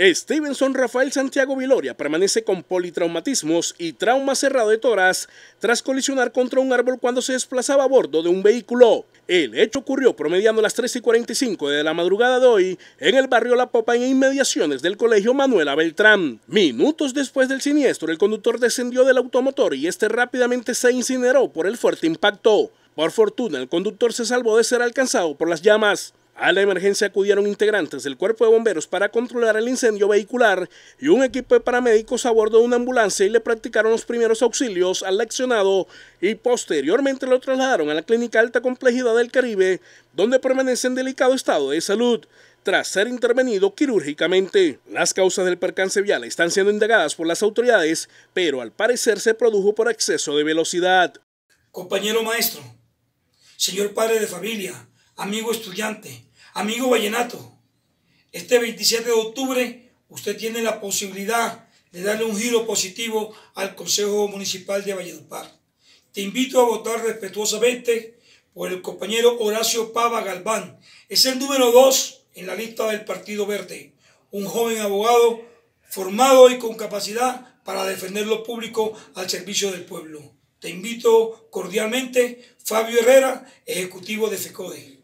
Stevenson Rafael Santiago Viloria permanece con politraumatismos y trauma cerrado de toras tras colisionar contra un árbol cuando se desplazaba a bordo de un vehículo. El hecho ocurrió promediando las 3 y 45 de la madrugada de hoy en el barrio La Popa en inmediaciones del colegio Manuela Beltrán. Minutos después del siniestro, el conductor descendió del automotor y este rápidamente se incineró por el fuerte impacto. Por fortuna, el conductor se salvó de ser alcanzado por las llamas. A la emergencia acudieron integrantes del cuerpo de bomberos para controlar el incendio vehicular y un equipo de paramédicos a bordo de una ambulancia y le practicaron los primeros auxilios al leccionado y posteriormente lo trasladaron a la clínica alta complejidad del Caribe, donde permanece en delicado estado de salud tras ser intervenido quirúrgicamente. Las causas del percance vial están siendo indagadas por las autoridades, pero al parecer se produjo por exceso de velocidad. Compañero maestro, señor padre de familia, amigo estudiante, amigo vallenato. Este 27 de octubre usted tiene la posibilidad de darle un giro positivo al Consejo Municipal de Valledupar. Te invito a votar respetuosamente por el compañero Horacio Pava Galván. Es el número 2 en la lista del Partido Verde. Un joven abogado formado y con capacidad para defender lo público al servicio del pueblo. Te invito cordialmente, Fabio Herrera, ejecutivo de FECODE.